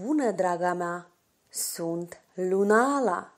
Bună, draga mea! Sunt Lunala!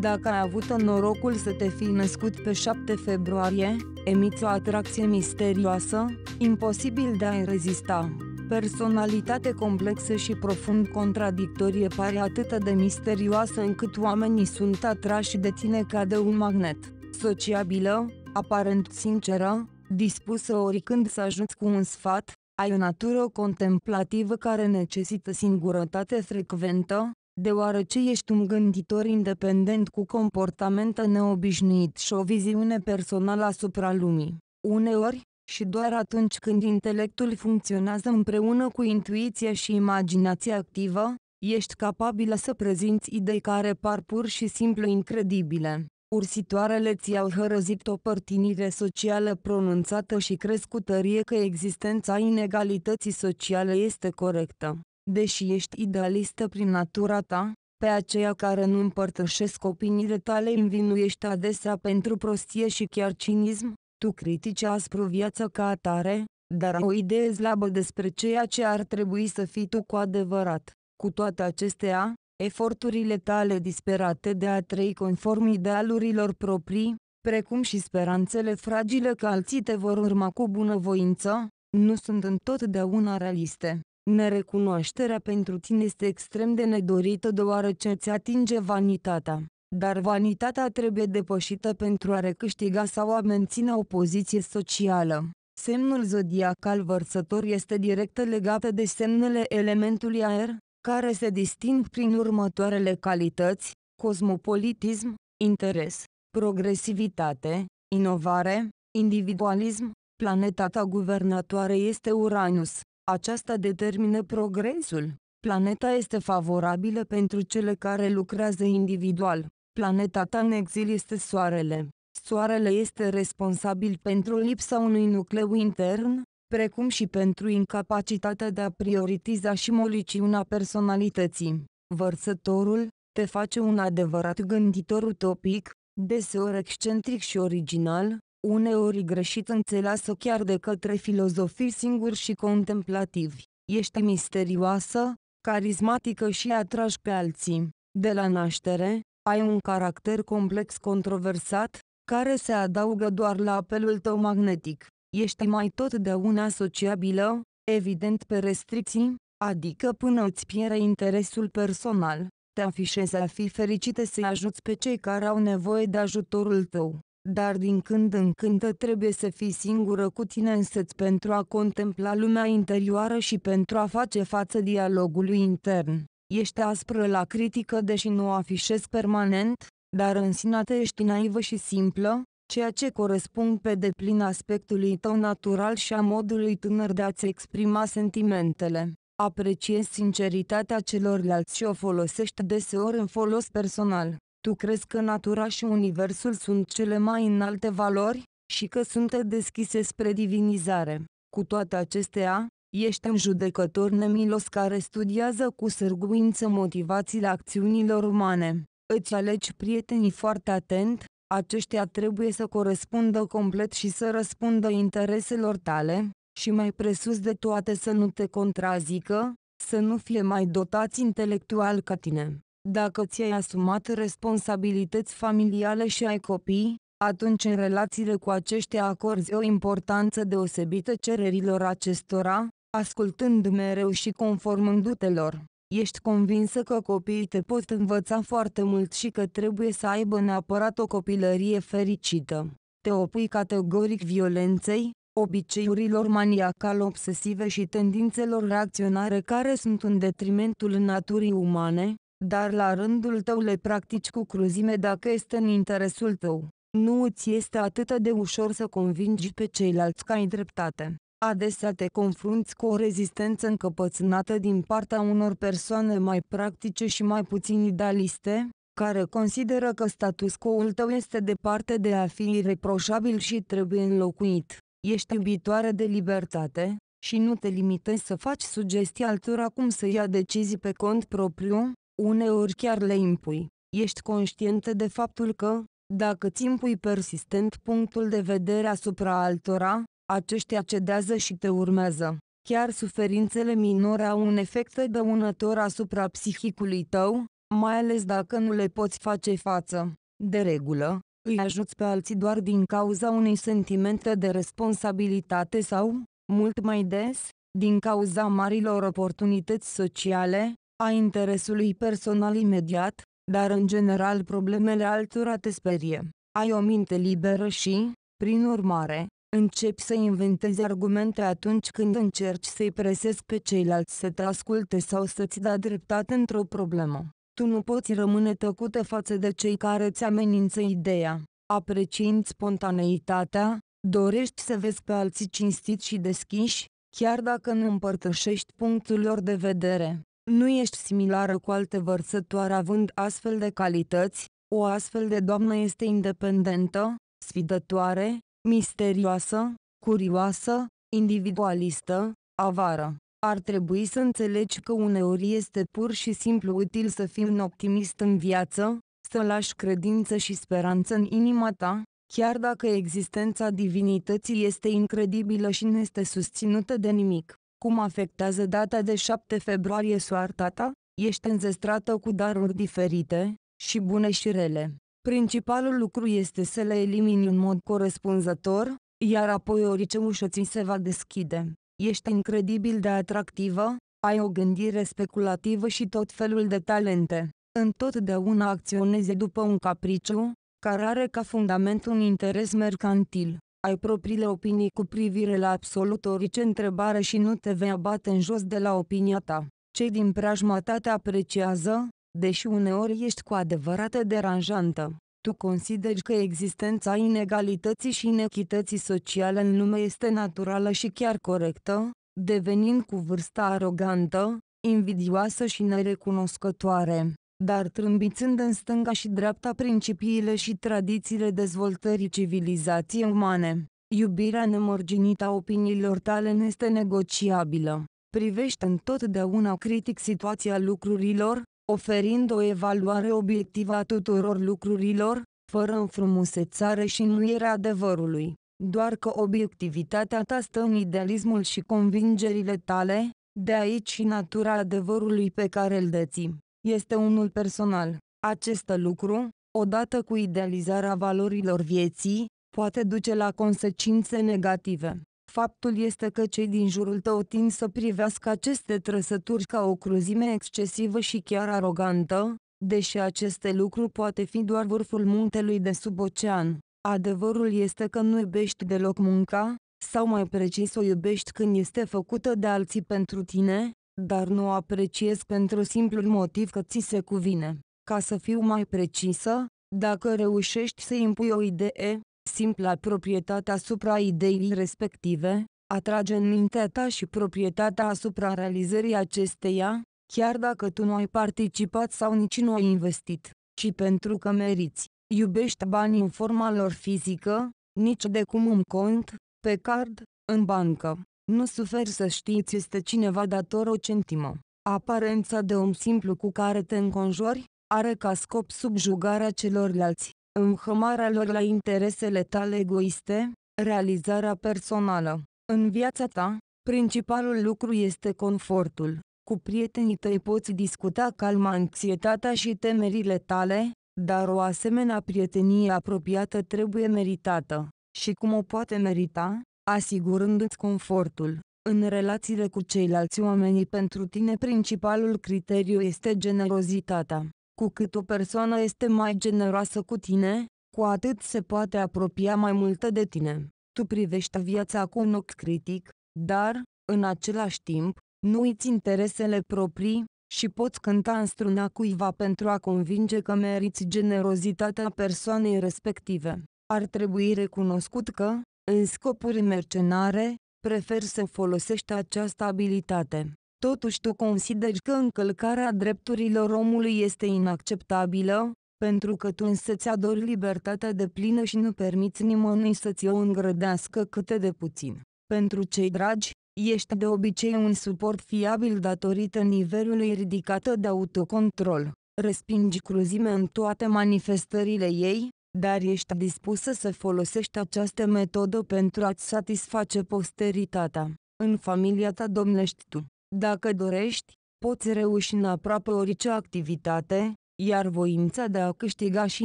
Dacă ai avut norocul să te fi născut pe 7 februarie, emiți o atracție misterioasă, imposibil de a rezista. Personalitate complexă și profund contradictorie pare atât de misterioasă încât oamenii sunt atrași de tine ca de un magnet. Sociabilă, aparent sinceră, dispusă oricând să ajuți cu un sfat, ai o natură contemplativă care necesită singurătate frecventă, deoarece ești un gânditor independent cu comportament neobișnuit și o viziune personală asupra lumii. Uneori, și doar atunci când intelectul funcționează împreună cu intuiția și imaginația activă, ești capabilă să prezinți idei care par pur și simplu incredibile. Ursitoarele ți-au hărăzit o părtinire socială pronunțată și crescutărie că existența inegalității sociale este corectă. Deși ești idealistă prin natura ta, pe aceia care nu împărtășesc opiniile tale învinuiești adesea pentru prostie și chiar cinism, tu critici aspru viața ca atare, dar o idee slabă despre ceea ce ar trebui să fii tu cu adevărat. Cu toate acestea, Eforturile tale disperate de a trăi conform idealurilor proprii, precum și speranțele fragile că alții te vor urma cu bunăvoință, nu sunt întotdeauna realiste. Nerecunoașterea pentru tine este extrem de nedorită deoarece îți atinge vanitatea, dar vanitatea trebuie depășită pentru a recâștiga sau a menține o poziție socială. Semnul zodiacal vărsător este direct legat de semnele elementului aer, care se disting prin următoarele calități, cosmopolitism, interes, progresivitate, inovare, individualism, planeta ta guvernatoare este Uranus. Aceasta determină progresul. Planeta este favorabilă pentru cele care lucrează individual. Planeta ta în exil este Soarele. Soarele este responsabil pentru lipsa unui nucleu intern, precum și pentru incapacitatea de a prioritiza și moliciuna personalității. Vărsătorul te face un adevărat gânditor utopic, deseori excentric și original, uneori greșit înțeleasă chiar de către filozofii singuri și contemplativi. Ești misterioasă, carismatică și atragi pe alții. De la naștere, ai un caracter complex controversat, care se adaugă doar la apelul tău magnetic ești mai totdeauna sociabilă, evident pe restricții, adică până îți pierde interesul personal, te afișezi a fi fericită să ajuți pe cei care au nevoie de ajutorul tău. Dar din când în când trebuie să fii singură cu tine însăți pentru a contempla lumea interioară și pentru a face față dialogului intern. Ești aspră la critică deși nu o afișezi permanent, dar în sinate te ești naivă și simplă, ceea ce corespund pe deplin aspectului tău natural și a modului tânăr de a-ți exprima sentimentele. Apreciezi sinceritatea celorlalți și o folosești deseori în folos personal. Tu crezi că natura și universul sunt cele mai înalte valori și că sunt deschise spre divinizare. Cu toate acestea, ești un judecător nemilos care studiază cu sârguință motivațiile acțiunilor umane. Îți alegi prietenii foarte atent, aceștia trebuie să corespundă complet și să răspundă intereselor tale, și mai presus de toate să nu te contrazică, să nu fie mai dotați intelectual ca tine. Dacă ți-ai asumat responsabilități familiale și ai copii, atunci în relațiile cu aceștia acorzi o importanță deosebită cererilor acestora, ascultând mereu și conformându-te lor. Ești convinsă că copiii te pot învăța foarte mult și că trebuie să aibă neapărat o copilărie fericită. Te opui categoric violenței, obiceiurilor maniacal-obsesive și tendințelor reacționare care sunt în detrimentul naturii umane, dar la rândul tău le practici cu cruzime dacă este în interesul tău. Nu îți este atât de ușor să convingi pe ceilalți că ai dreptate adesea te confrunți cu o rezistență încăpățânată din partea unor persoane mai practice și mai puțin idealiste, care consideră că status quo-ul tău este departe de a fi reproșabil și trebuie înlocuit. Ești iubitoare de libertate și nu te limitezi să faci sugestii altora cum să ia decizii pe cont propriu, uneori chiar le impui. Ești conștientă de faptul că, dacă ți impui persistent punctul de vedere asupra altora, aceștia cedează și te urmează. Chiar suferințele minore au un efect dăunător asupra psihicului tău, mai ales dacă nu le poți face față. De regulă, îi ajuți pe alții doar din cauza unei sentimente de responsabilitate sau, mult mai des, din cauza marilor oportunități sociale, a interesului personal imediat, dar în general problemele altora te sperie. Ai o minte liberă și, prin urmare, Încep să inventezi argumente atunci când încerci să-i presezi pe ceilalți să te asculte sau să-ți dea dreptate într-o problemă. Tu nu poți rămâne tăcută față de cei care îți amenință ideea. Apreciind spontaneitatea, dorești să vezi pe alții cinstiți și deschiși, chiar dacă nu împărtășești punctul lor de vedere. Nu ești similară cu alte vărsătoare având astfel de calități, o astfel de doamnă este independentă, sfidătoare, misterioasă, curioasă, individualistă, avară. Ar trebui să înțelegi că uneori este pur și simplu util să fii un optimist în viață, să lași credință și speranță în inima ta, chiar dacă existența divinității este incredibilă și nu este susținută de nimic. Cum afectează data de 7 februarie soarta ta? Ești înzestrată cu daruri diferite, și bune și rele. Principalul lucru este să le elimini în mod corespunzător, iar apoi orice ușă ți se va deschide. Ești incredibil de atractivă, ai o gândire speculativă și tot felul de talente. Întotdeauna acționezi după un capriciu, care are ca fundament un interes mercantil. Ai propriile opinii cu privire la absolut orice întrebare și nu te vei abate în jos de la opinia ta. Cei din preajma ta te apreciază, Deși uneori ești cu adevărat deranjantă, tu consideri că existența inegalității și inechității sociale în lume este naturală și chiar corectă, devenind cu vârsta arogantă, invidioasă și nerecunoscătoare, dar trâmbițând în stânga și dreapta principiile și tradițiile dezvoltării civilizației umane. Iubirea nemărginită a opiniilor tale nu este negociabilă. Privește întotdeauna critic situația lucrurilor, oferind o evaluare obiectivă a tuturor lucrurilor, fără înfrumusețare și înmuierea adevărului. Doar că obiectivitatea ta stă în idealismul și convingerile tale, de aici și natura adevărului pe care îl deții. Este unul personal. Acest lucru, odată cu idealizarea valorilor vieții, poate duce la consecințe negative. Faptul este că cei din jurul tău tind să privească aceste trăsături ca o cruzime excesivă și chiar arogantă, deși aceste lucruri poate fi doar vârful muntelui de sub ocean. Adevărul este că nu iubești deloc munca, sau mai precis o iubești când este făcută de alții pentru tine, dar nu o apreciezi pentru simplul motiv că ți se cuvine. Ca să fiu mai precisă, dacă reușești să impui o idee, Simpla proprietatea asupra ideii respective, atrage în mintea ta și proprietatea asupra realizării acesteia, chiar dacă tu nu ai participat sau nici nu ai investit, ci pentru că meriți, iubești banii în forma lor fizică, nici de cum în cont, pe card, în bancă. Nu suferi să știi este cineva dator o centimă. Aparența de om simplu cu care te înconjori, are ca scop subjugarea celorlalți înhămarea lor la interesele tale egoiste, realizarea personală. În viața ta, principalul lucru este confortul. Cu prietenii tăi poți discuta calm anxietatea și temerile tale, dar o asemenea prietenie apropiată trebuie meritată. Și cum o poate merita? Asigurându-ți confortul. În relațiile cu ceilalți oameni pentru tine principalul criteriu este generozitatea. Cu cât o persoană este mai generoasă cu tine, cu atât se poate apropia mai multă de tine. Tu privești viața cu un ochi critic, dar, în același timp, nu uiți interesele proprii și poți cânta în struna cuiva pentru a convinge că meriți generozitatea persoanei respective. Ar trebui recunoscut că, în scopuri mercenare, prefer să folosești această abilitate. Totuși tu consideri că încălcarea drepturilor omului este inacceptabilă, pentru că tu însă-ți adori libertatea de plină și nu permiți nimănui să ți-o îngrădească câte de puțin. Pentru cei dragi, ești de obicei un suport fiabil datorită nivelului ridicat de autocontrol. Respingi cruzime în toate manifestările ei, dar ești dispusă să folosești această metodă pentru a-ți satisface posteritatea. În familia ta domnești tu. Dacă dorești, poți reuși în aproape orice activitate, iar voința de a câștiga și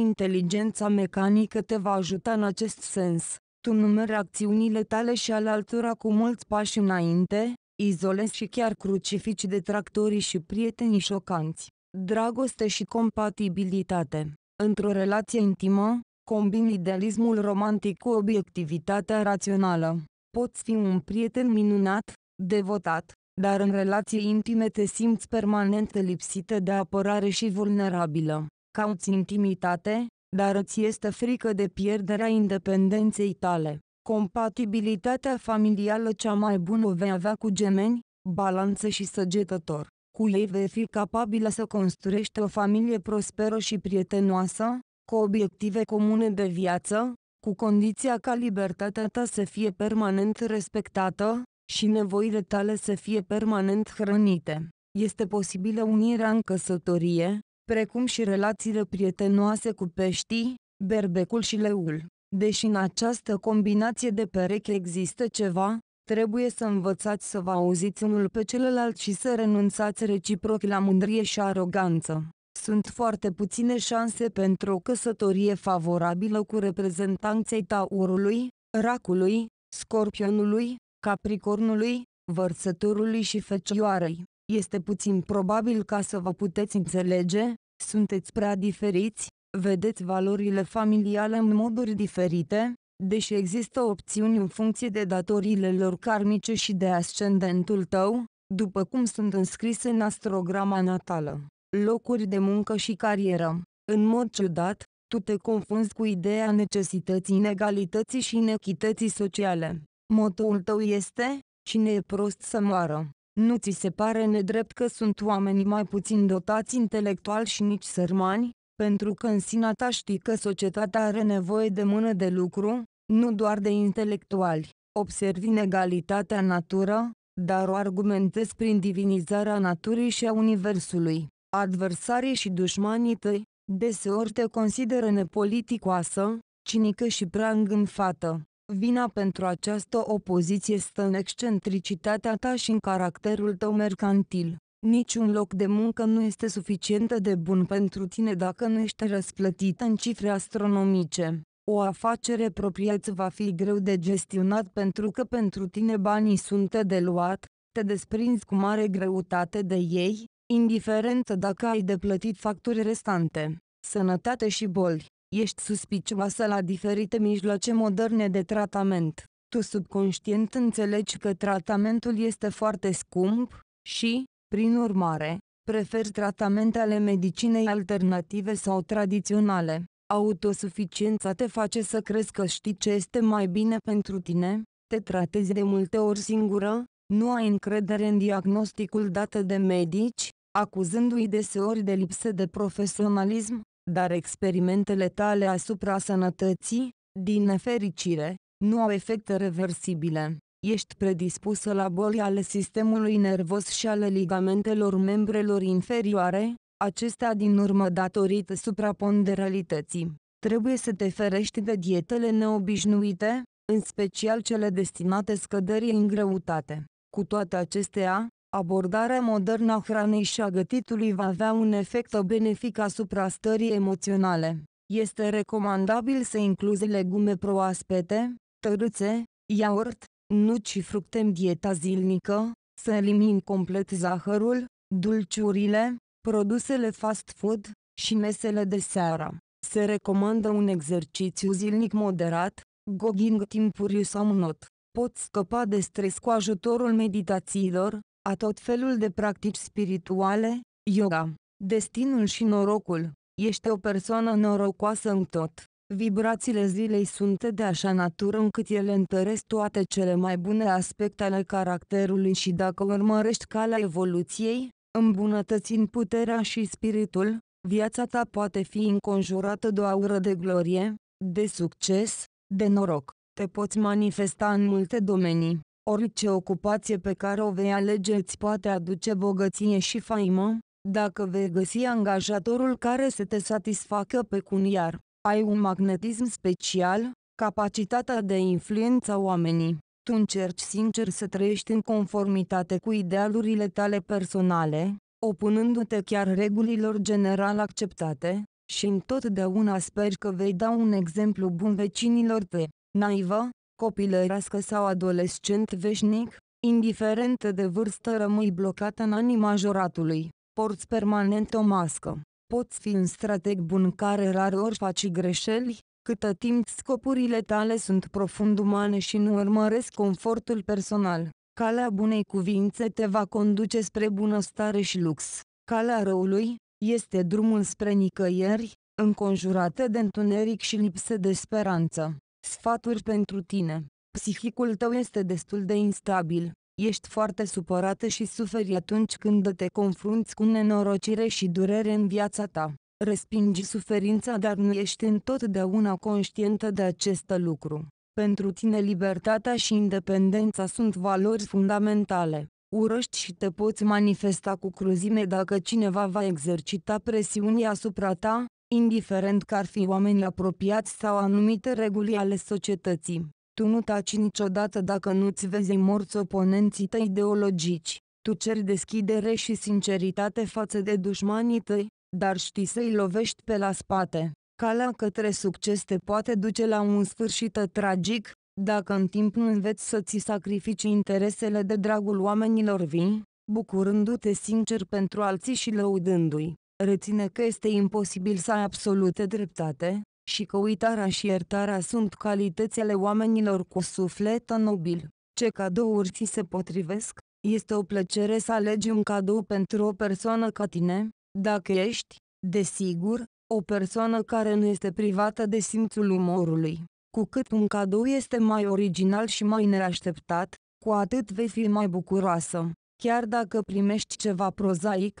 inteligența mecanică te va ajuta în acest sens. Tu numeri acțiunile tale și al altora cu mulți pași înainte, izolezi și chiar crucifici detractorii și prietenii șocanți. Dragoste și compatibilitate Într-o relație intimă, combini idealismul romantic cu obiectivitatea rațională. Poți fi un prieten minunat, devotat, dar în relații intime te simți permanent lipsită de apărare și vulnerabilă. Cauți intimitate, dar îți este frică de pierderea independenței tale. Compatibilitatea familială cea mai bună o vei avea cu gemeni, balanță și săgetător. Cu ei vei fi capabilă să construiești o familie prosperă și prietenoasă, cu obiective comune de viață, cu condiția ca libertatea ta să fie permanent respectată, și nevoile tale să fie permanent hrănite. Este posibilă unirea în căsătorie, precum și relațiile prietenoase cu peștii, berbecul și leul. Deși în această combinație de pereche există ceva, trebuie să învățați să vă auziți unul pe celălalt și să renunțați reciproc la mândrie și aroganță. Sunt foarte puține șanse pentru o căsătorie favorabilă cu reprezentanței taurului, racului, scorpionului, Capricornului, Vărsătorului și Fecioarei, este puțin probabil ca să vă puteți înțelege, sunteți prea diferiți, vedeți valorile familiale în moduri diferite, deși există opțiuni în funcție de datoriile lor karmice și de ascendentul tău, după cum sunt înscrise în astrograma natală, locuri de muncă și carieră. În mod ciudat, tu te confunzi cu ideea necesității inegalității și inechității sociale. Motoul tău este, cine e prost să moară. Nu ți se pare nedrept că sunt oamenii mai puțin dotați intelectual și nici sărmani? Pentru că în sina ta știi că societatea are nevoie de mână de lucru, nu doar de intelectuali. Observi inegalitatea natură, dar o argumentez prin divinizarea naturii și a universului. Adversarii și dușmanii tăi, deseori te consideră nepoliticoasă, cinică și prea îngânfată. Vina pentru această opoziție stă în excentricitatea ta și în caracterul tău mercantil. Niciun loc de muncă nu este suficient de bun pentru tine dacă nu ești răsplătit în cifre astronomice. O afacere proprie îți va fi greu de gestionat pentru că pentru tine banii sunt de luat, te desprinzi cu mare greutate de ei, indiferent dacă ai de plătit facturi restante, sănătate și boli. Ești suspicioasă la diferite mijloace moderne de tratament. Tu subconștient înțelegi că tratamentul este foarte scump și, prin urmare, preferi tratamente ale medicinei alternative sau tradiționale. Autosuficiența te face să crezi că știi ce este mai bine pentru tine, te tratezi de multe ori singură, nu ai încredere în diagnosticul dat de medici, acuzându-i deseori de lipsă de profesionalism, dar experimentele tale asupra sănătății, din nefericire, nu au efecte reversibile. Ești predispusă la boli ale sistemului nervos și ale ligamentelor membrelor inferioare, acestea din urmă datorită supraponderalității. Trebuie să te ferești de dietele neobișnuite, în special cele destinate scăderii în greutate. Cu toate acestea, Abordarea modernă a hranei și a gătitului va avea un efect benefic asupra stării emoționale. Este recomandabil să incluzi legume proaspete, tărâțe, iaurt, nuci și fructe în dieta zilnică, să elimini complet zahărul, dulciurile, produsele fast food și mesele de seară. Se recomandă un exercițiu zilnic moderat, jogging timpuriu sau not. Poți scăpa de stres cu ajutorul meditațiilor, a tot felul de practici spirituale, yoga, destinul și norocul. Ești o persoană norocoasă în tot. Vibrațiile zilei sunt de așa natură încât ele întăresc toate cele mai bune aspecte ale caracterului și dacă urmărești calea evoluției, îmbunătățind puterea și spiritul, viața ta poate fi înconjurată de o aură de glorie, de succes, de noroc. Te poți manifesta în multe domenii. Orice ocupație pe care o vei alege îți poate aduce bogăție și faimă, dacă vei găsi angajatorul care să te satisfacă pe cuniar. Ai un magnetism special, capacitatea de a influența oamenii. Tu încerci sincer să trăiești în conformitate cu idealurile tale personale, opunându-te chiar regulilor general acceptate, și întotdeauna speri că vei da un exemplu bun vecinilor tăi. Naivă, copilărească sau adolescent veșnic, indiferent de vârstă rămâi blocat în anii majoratului, porți permanent o mască. Poți fi un strateg bun care rar ori faci greșeli, câtă timp scopurile tale sunt profund umane și nu urmăresc confortul personal. Calea bunei cuvințe te va conduce spre bunăstare și lux. Calea răului este drumul spre nicăieri, înconjurată de întuneric și lipsă de speranță. Sfaturi pentru tine. Psihicul tău este destul de instabil. Ești foarte supărată și suferi atunci când te confrunți cu nenorocire și durere în viața ta. Respingi suferința, dar nu ești întotdeauna conștientă de acest lucru. Pentru tine libertatea și independența sunt valori fundamentale. Urăști și te poți manifesta cu cruzime dacă cineva va exercita presiunea asupra ta, indiferent că ar fi oameni apropiați sau anumite reguli ale societății. Tu nu taci niciodată dacă nu-ți vezi morți oponenții tăi ideologici. Tu ceri deschidere și sinceritate față de dușmanii tăi, dar știi să-i lovești pe la spate. Calea către succes te poate duce la un sfârșit tragic, dacă în timp nu înveți să-ți sacrifici interesele de dragul oamenilor vii, bucurându-te sincer pentru alții și lăudându-i reține că este imposibil să ai absolute dreptate, și că uitarea și iertarea sunt calitățile oamenilor cu suflet nobil. Ce cadouri ți se potrivesc? Este o plăcere să alegi un cadou pentru o persoană ca tine, dacă ești, desigur, o persoană care nu este privată de simțul umorului. Cu cât un cadou este mai original și mai neașteptat, cu atât vei fi mai bucuroasă. Chiar dacă primești ceva prozaic,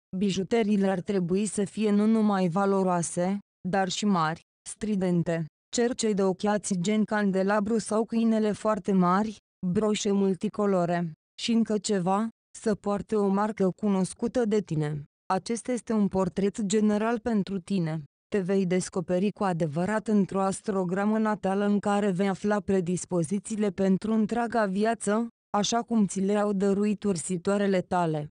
Bijuteriile ar trebui să fie nu numai valoroase, dar și mari, stridente. Cercei de ochiați gen candelabru sau câinele foarte mari, broșe multicolore. Și încă ceva, să poarte o marcă cunoscută de tine. Acesta este un portret general pentru tine. Te vei descoperi cu adevărat într-o astrogramă natală în care vei afla predispozițiile pentru întreaga viață, așa cum ți le-au dăruit ursitoarele tale.